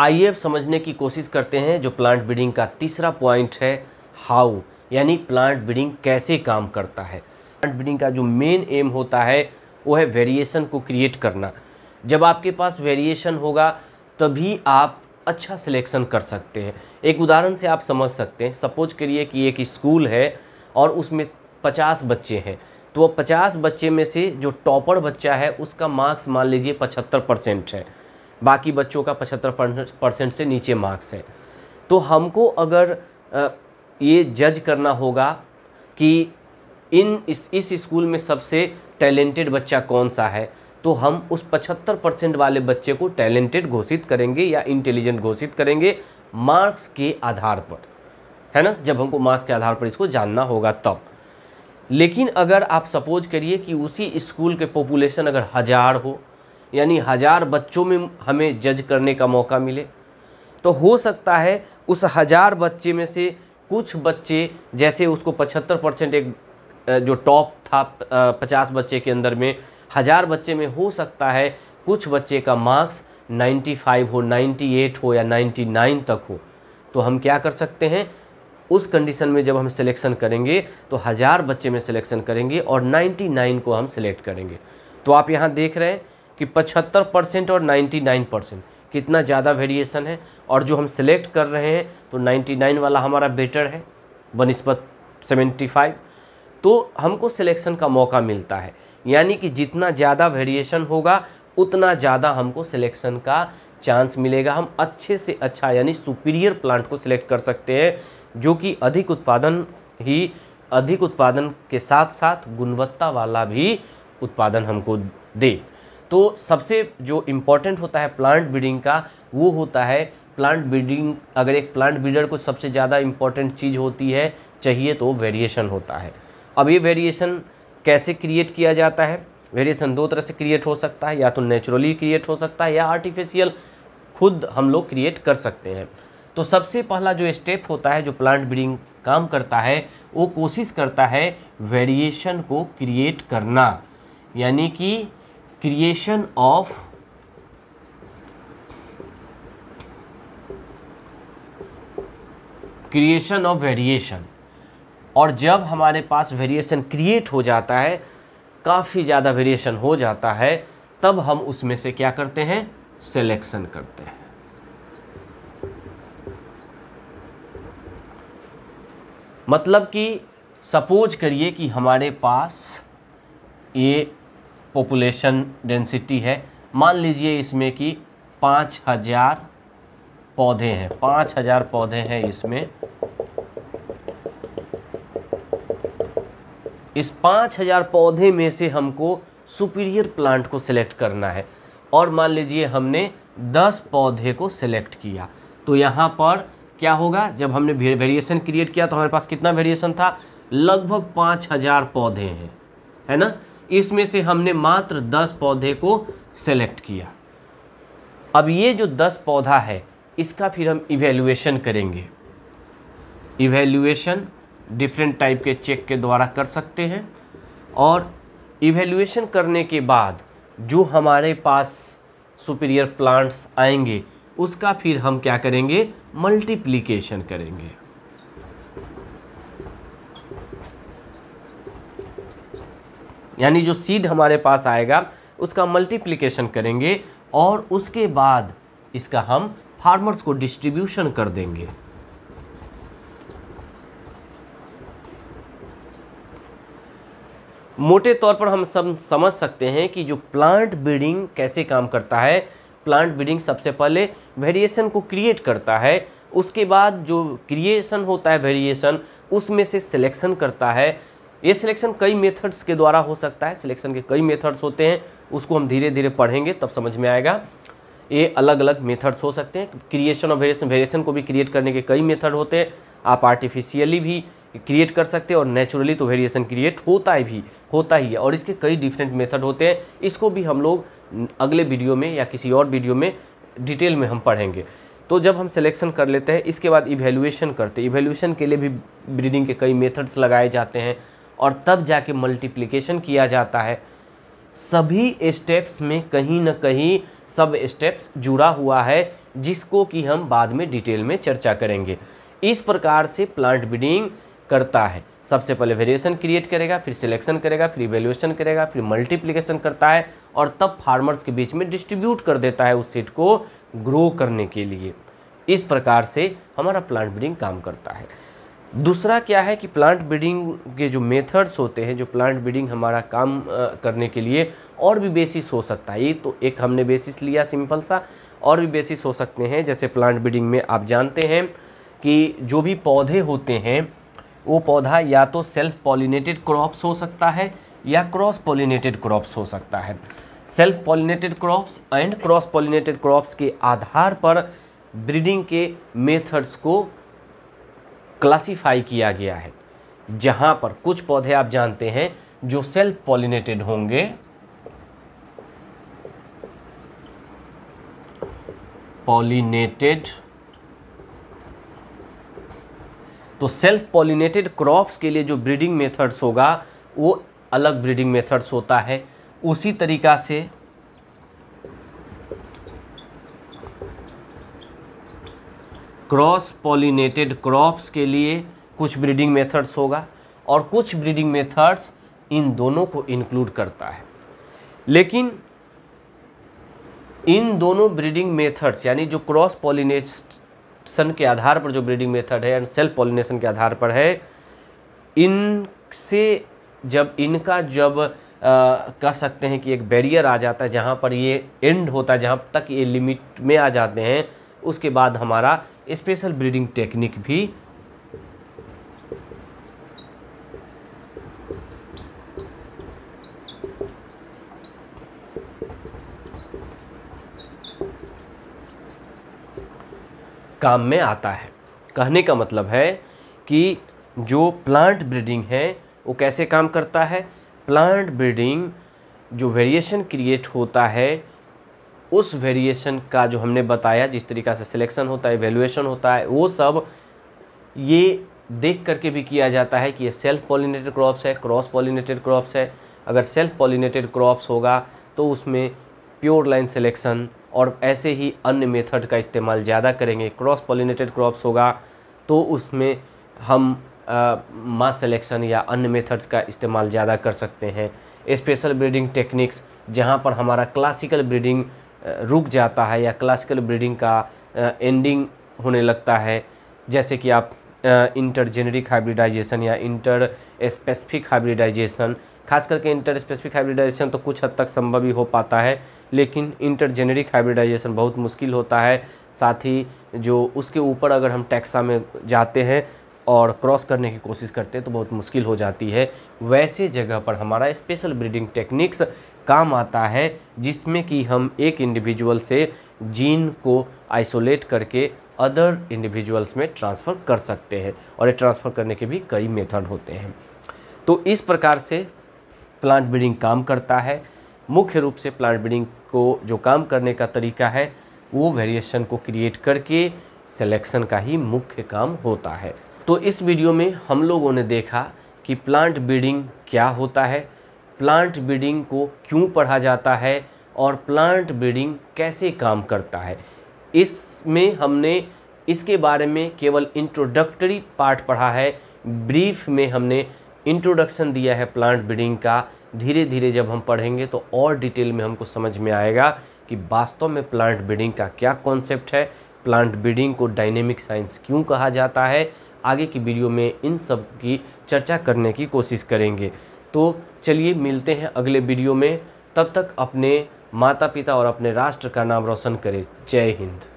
आइए अब समझने की कोशिश करते हैं जो प्लांट ब्रीडिंग का तीसरा पॉइंट है हाउ यानी प्लांट ब्रीडिंग कैसे काम करता है प्लांट ब्रीडिंग का जो मेन एम होता है वो है वेरिएशन को क्रिएट करना जब आपके पास वेरिएशन होगा तभी आप अच्छा सिलेक्शन कर सकते हैं एक उदाहरण से आप समझ सकते हैं सपोज करिए कि एक स्कूल है और उसमें पचास बच्चे हैं तो वह पचास बच्चे में से जो टॉपर बच्चा है उसका मार्क्स मान लीजिए पचहत्तर परसेंट है बाकी बच्चों का पचहत्तर परसेंट से नीचे मार्क्स है तो हमको अगर ये जज करना होगा कि इन इस इस स्कूल में सबसे टैलेंटेड बच्चा कौन सा है तो हम उस पचहत्तर परसेंट वाले बच्चे को टैलेंटेड घोषित करेंगे या इंटेलिजेंट घोषित करेंगे मार्क्स के आधार पर है ना जब हमको मार्क्स के आधार पर इसको जानना होगा तब लेकिन अगर आप सपोज करिए कि उसी स्कूल के पॉपुलेशन अगर हज़ार हो यानी हज़ार बच्चों में हमें जज करने का मौका मिले तो हो सकता है उस हज़ार बच्चे में से कुछ बच्चे जैसे उसको पचहत्तर परसेंट एक जो टॉप था पचास बच्चे के अंदर में हज़ार बच्चे में हो सकता है कुछ बच्चे का मार्क्स 95 हो 98 हो या 99 तक हो तो हम क्या कर सकते हैं उस कंडीशन में जब हम सिलेक्शन करेंगे तो हज़ार बच्चे में सिलेक्शन करेंगे और 99 को हम सिलेक्ट करेंगे तो आप यहाँ देख रहे हैं कि 75 परसेंट और 99 परसेंट कितना ज़्यादा वेरिएशन है और जो हम सिलेक्ट कर रहे हैं तो 99 वाला हमारा बेटर है बनस्बत 75 तो हमको सिलेक्शन का मौका मिलता है यानी कि जितना ज़्यादा वेरिएशन होगा उतना ज़्यादा हमको सिलेक्शन का चांस मिलेगा हम अच्छे से अच्छा यानी सुपीरियर प्लांट को सिलेक्ट कर सकते हैं जो कि अधिक उत्पादन ही अधिक उत्पादन के साथ साथ गुणवत्ता वाला भी उत्पादन हमको दे तो सबसे जो इम्पोर्टेंट होता है प्लांट ब्रीडिंग का वो होता है प्लांट ब्रीडिंग अगर एक प्लांट ब्रीडर को सबसे ज़्यादा इम्पॉर्टेंट चीज़ होती है चाहिए तो वेरिएशन होता है अब ये वेरिएशन कैसे क्रिएट किया जाता है वेरिएशन दो तरह से क्रिएट हो सकता है या तो नेचुरली क्रिएट हो सकता है या आर्टिफिशियल खुद हम लोग क्रिएट कर सकते हैं तो सबसे पहला जो स्टेप होता है जो प्लांट ब्रीडिंग काम करता है वो कोशिश करता है वेरिएशन को क्रिएट करना यानी कि creation of creation of variation और जब हमारे पास वेरिएशन क्रिएट हो जाता है काफ़ी ज़्यादा वेरिएशन हो जाता है तब हम उसमें से क्या करते हैं सेलेक्शन करते हैं मतलब कि सपोज करिए कि हमारे पास ये पॉपुलेशन डेंसिटी है मान लीजिए इसमें कि पाँच हज़ार पौधे हैं पाँच हज़ार पौधे हैं इसमें इस पाँच हज़ार पौधे में से हमको सुपीरियर प्लांट को सिलेक्ट करना है और मान लीजिए हमने दस पौधे को सिलेक्ट किया तो यहाँ पर क्या होगा जब हमने वेरिएशन क्रिएट किया तो हमारे पास कितना वेरिएशन था लगभग पाँच हज़ार पौधे हैं है ना इसमें से हमने मात्र दस पौधे को सेलेक्ट किया अब ये जो दस पौधा है इसका फिर हम इवेल्युएशन करेंगे इवेल्युएशन डिफरेंट टाइप के चेक के द्वारा कर सकते हैं और इवेल्युएशन करने के बाद जो हमारे पास सुपीरियर प्लांट्स आएंगे उसका फिर हम क्या करेंगे मल्टीप्लीकेशन करेंगे यानी जो सीड हमारे पास आएगा उसका मल्टीप्लिकेशन करेंगे और उसके बाद इसका हम फार्मर्स को डिस्ट्रीब्यूशन कर देंगे मोटे तौर पर हम सब समझ सकते हैं कि जो प्लांट ब्रीडिंग कैसे काम करता है प्लांट ब्रीडिंग सबसे पहले वेरिएशन को क्रिएट करता है उसके बाद जो क्रिएशन होता है वेरिएशन उसमें से सिलेक्शन करता है ये सिलेक्शन कई मेथड्स के द्वारा हो सकता है सिलेक्शन के कई मेथड्स होते हैं उसको हम धीरे धीरे पढ़ेंगे तब समझ में आएगा ये अलग अलग मेथड्स हो सकते हैं क्रिएशन और वेरिएशन वेरिएशन को भी क्रिएट करने के कई मेथड होते हैं आप आर्टिफिशियली भी क्रिएट कर सकते हैं और नेचुरली तो वेरिएशन क्रिएट होता ही भी होता ही है और इसके कई डिफरेंट मेथड होते हैं इसको भी हम लोग अगले वीडियो में या किसी और वीडियो में डिटेल में हम पढ़ेंगे तो जब हम सिलेक्शन कर लेते हैं इसके बाद इवेल्युएशन करते हैं इवेल्यूशन के लिए भी ब्रीडिंग के कई मेथड्स लगाए जाते हैं और तब जाके मल्टीप्लिकेशन किया जाता है सभी स्टेप्स में कहीं ना कहीं सब स्टेप्स जुड़ा हुआ है जिसको कि हम बाद में डिटेल में चर्चा करेंगे इस प्रकार से प्लांट ब्रीडिंग करता है सबसे पहले वेरिएशन क्रिएट करेगा फिर सिलेक्शन करेगा फिर इवेल्यूएशन करेगा फिर मल्टीप्लिकेशन करता है और तब फार्मर्स के बीच में डिस्ट्रीब्यूट कर देता है उस सीट को ग्रो करने के लिए इस प्रकार से हमारा प्लांट ब्रीडिंग काम करता है दूसरा क्या है कि प्लांट ब्रीडिंग के जो मेथड्स होते हैं जो प्लांट ब्रीडिंग हमारा काम करने के लिए और भी बेसिस हो सकता है ये तो एक हमने बेसिस लिया सिंपल सा और भी बेसिस हो सकते हैं जैसे प्लांट ब्रीडिंग में आप जानते हैं कि जो भी पौधे होते हैं वो पौधा या तो सेल्फ पॉलिनेटेड क्रॉप्स हो सकता है या क्रॉस पॉलिनेटेड क्रॉप्स हो सकता है self pollinated crops and cross pollinated crops के आधार पर ब्रीडिंग के मेथड्स को क्लासिफाई किया गया है जहां पर कुछ पौधे आप जानते हैं जो सेल्फ पॉलिनेटेड होंगे पॉलिनेटेड तो सेल्फ पॉलिनेटेड क्रॉप्स के लिए जो ब्रीडिंग मेथड्स होगा वो अलग ब्रीडिंग मेथड्स होता है उसी तरीका से क्रॉस पॉलिनेटेड क्रॉप्स के लिए कुछ ब्रीडिंग मेथड्स होगा और कुछ ब्रीडिंग मेथड्स इन दोनों को इंक्लूड करता है लेकिन इन दोनों ब्रीडिंग मेथड्स यानी जो क्रॉस पॉलिनेशन के आधार पर जो ब्रीडिंग मेथड है एंड सेल्फ पॉलिनेशन के आधार पर है इनसे जब इनका जब कह सकते हैं कि एक बैरियर आ जाता है जहाँ पर ये एंड होता है जहाँ तक ये लिमिट में आ जाते हैं उसके बाद हमारा स्पेशल ब्रीडिंग टेक्निक भी काम में आता है कहने का मतलब है कि जो प्लांट ब्रीडिंग है वो कैसे काम करता है प्लांट ब्रीडिंग जो वेरिएशन क्रिएट होता है उस वेरिएशन का जो हमने बताया जिस तरीका से सिलेक्शन होता है वैल्यूएशन होता है वो सब ये देख करके भी किया जाता है कि ये सेल्फ पॉलिनेटेड क्रॉप्स है क्रॉस पॉलिनेटेड क्रॉप्स है अगर सेल्फ पॉलिनेटेड क्रॉप्स होगा तो उसमें प्योर लाइन सिलेक्शन और ऐसे ही अन्य मेथड का इस्तेमाल ज़्यादा करेंगे क्रॉस पॉलिनेटेड क्रॉप्स होगा तो उसमें हम मास सिलेक्शन या अन्य मेथड्स का इस्तेमाल ज़्यादा कर सकते हैं स्पेशल ब्रीडिंग टेक्निक्स जहाँ पर हमारा क्लासिकल ब्रीडिंग रुक जाता है या क्लासिकल ब्रीडिंग का एंडिंग होने लगता है जैसे कि आप इंटर जेनरिक हाइब्रिडाइजेशन या इंटर स्पेसिफिक हाइब्रिडाइजेशन खास करके इंटर स्पेसिफिक हाइब्रिडाइजेशन तो कुछ हद तक संभव ही हो पाता है लेकिन इंटर जेनरिक हाइब्रिडाइजेशन बहुत मुश्किल होता है साथ ही जो उसके ऊपर अगर हम टैक्सा में जाते हैं और क्रॉस करने की कोशिश करते हैं तो बहुत मुश्किल हो जाती है वैसे जगह पर हमारा स्पेशल ब्रीडिंग टेक्निक्स काम आता है जिसमें कि हम एक इंडिविजुअल से जीन को आइसोलेट करके अदर इंडिविजुअल्स में ट्रांसफ़र कर सकते हैं और ये ट्रांसफ़र करने के भी कई मेथड होते हैं तो इस प्रकार से प्लांट ब्रीडिंग काम करता है मुख्य रूप से प्लांट ब्रीडिंग को जो काम करने का तरीका है वो वेरिएशन को क्रिएट करके सेलेक्शन का ही मुख्य काम होता है तो इस वीडियो में हम लोगों ने देखा कि प्लांट ब्रीडिंग क्या होता है प्लांट ब्रीडिंग को क्यों पढ़ा जाता है और प्लांट ब्रीडिंग कैसे काम करता है इसमें हमने इसके बारे में केवल इंट्रोडक्टरी पार्ट पढ़ा है ब्रीफ में हमने इंट्रोडक्शन दिया है प्लांट ब्रीडिंग का धीरे धीरे जब हम पढ़ेंगे तो और डिटेल में हमको समझ में आएगा कि वास्तव में प्लांट ब्रीडिंग का क्या कॉन्सेप्ट है प्लांट ब्रीडिंग को डायनेमिक साइंस क्यों कहा जाता है आगे की वीडियो में इन सब की चर्चा करने की कोशिश करेंगे तो चलिए मिलते हैं अगले वीडियो में तब तक अपने माता पिता और अपने राष्ट्र का नाम रोशन करें जय हिंद